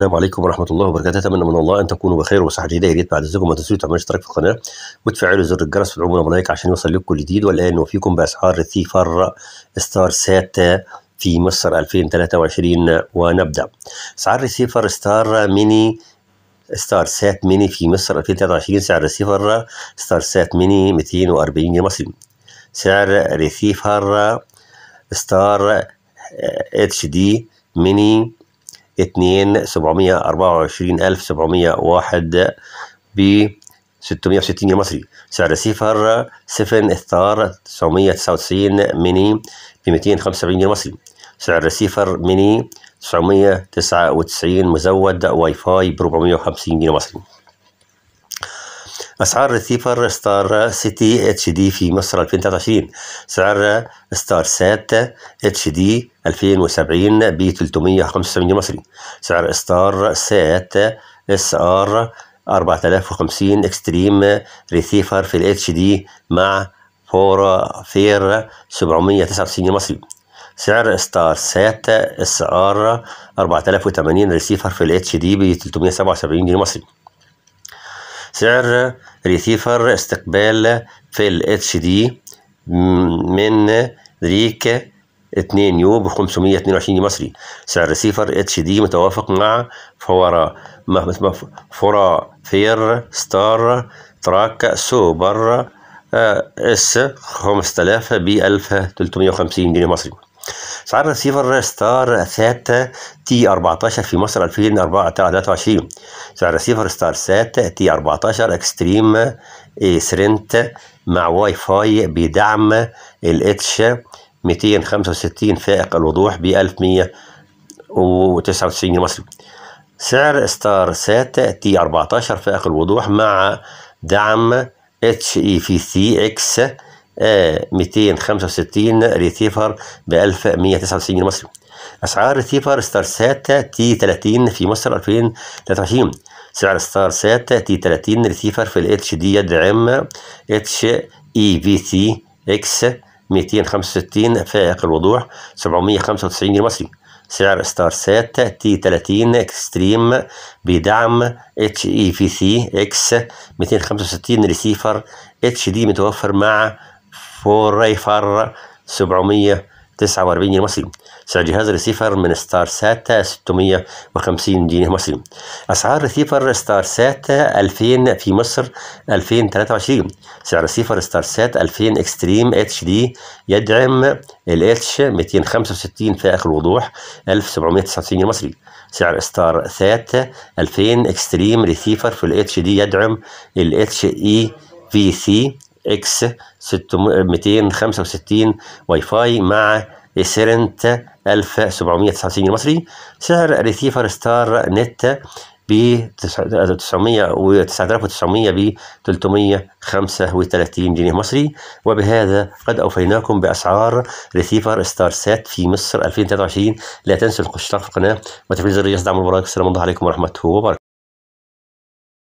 السلام عليكم ورحمة الله وبركاته أتمنى من الله أن تكونوا بخير وصحة جيدة يا ريت بعد إذنكم ما تنسوش تعملوا اشتراك في القناة وتفعلوا زر الجرس في العموم الملايك عشان يوصل لكم كل جديد والآن وفيكم بأسعار ثي فر ستار سات في مصر 2023 ونبدأ أسعار ريسيفر ستار ميني ستار سات ميني في مصر 2023 سعر ريسيفر ستار سات ميني 240 جنيه مصري سعر ريسيفر ستار اتش دي ميني اتنين سبعمية أربعة وعشرين ألف سبعمية واحد ب 660 جنيه مصري سعر سيفر 7 ستار 999 ميني ب 275 جنيه مصري سعر سيفر ميني 999 مزود واي فاي ب 450 جنيه مصري اسعار ريسيفر ستار سيتي اتش دي في مصر 2023 سعر ستار سات اتش دي 2070 ب 375 مصري سعر ستار سات اس ار 4050 اكستريم ريسيفر في الاتش دي مع فور فير 799 مصري سعر ستار سات اس ار 4080 ريسيفر في الاتش دي ب 377 جنيه مصري سعر ريسيفر استقبال في الاتش دي من ريك 2 يو ب 522 مصري سعر ريسيفر اتش دي متوافق مع فورا فورا فير ستار تراك سوبر آه، اس 5000 ب 1350 جنيه مصري سعر رسيفر ستار سات تي 14 في مصر 2023 سعر رسيفر ستار سات تي 14 اكستريم إيه سرنت مع واي فاي بدعم الاتش 265 فائق الوضوح ب 1199 جنيه مصري سعر ستار سات تي 14 فائق الوضوح مع دعم اتش اي في سي اكس 265 ريتيفر ب 1199 جنيه مصري اسعار ريتيفر ستار سات تي 30 في مصر 2023 سعر ستار سات تي 30 ريتيفر في الاتش دي يدعم اتش اي في سي اكس 265 فائق الوضوح 795 جنيه مصري سعر ستار سات تي 30 اكستريم بدعم اتش اي في سي اكس 265 ريسيفر اتش دي متوفر مع فور 749 جنيه مصري سعر جهاز ريسيفر من ستار ساتا 650 جنيه مصري أسعار ريسيفر ستار ساتا 2000 في مصر 2023 سعر ريسيفر ستار سات 2000 اكستريم اتش دي يدعم الاتش 265 في آخر وضوح 1799 جنيه مصري سعر ستار سات 2000 اكستريم ريسيفر في الاتش دي يدعم الاتش اي في سي اكس آه، 265 واي فاي مع سيرنت 1799 مصري سعر ريسيفر ستار نت ب 9900 آه، ب 335 جنيه مصري وبهذا قد اوفيناكم باسعار ريسيفر ستار سات في مصر 2023 لا تنسوا الاشتراك في القناه وتفعيل زر الجرس دعم المباراه السلام عليكم ورحمه الله وبركاته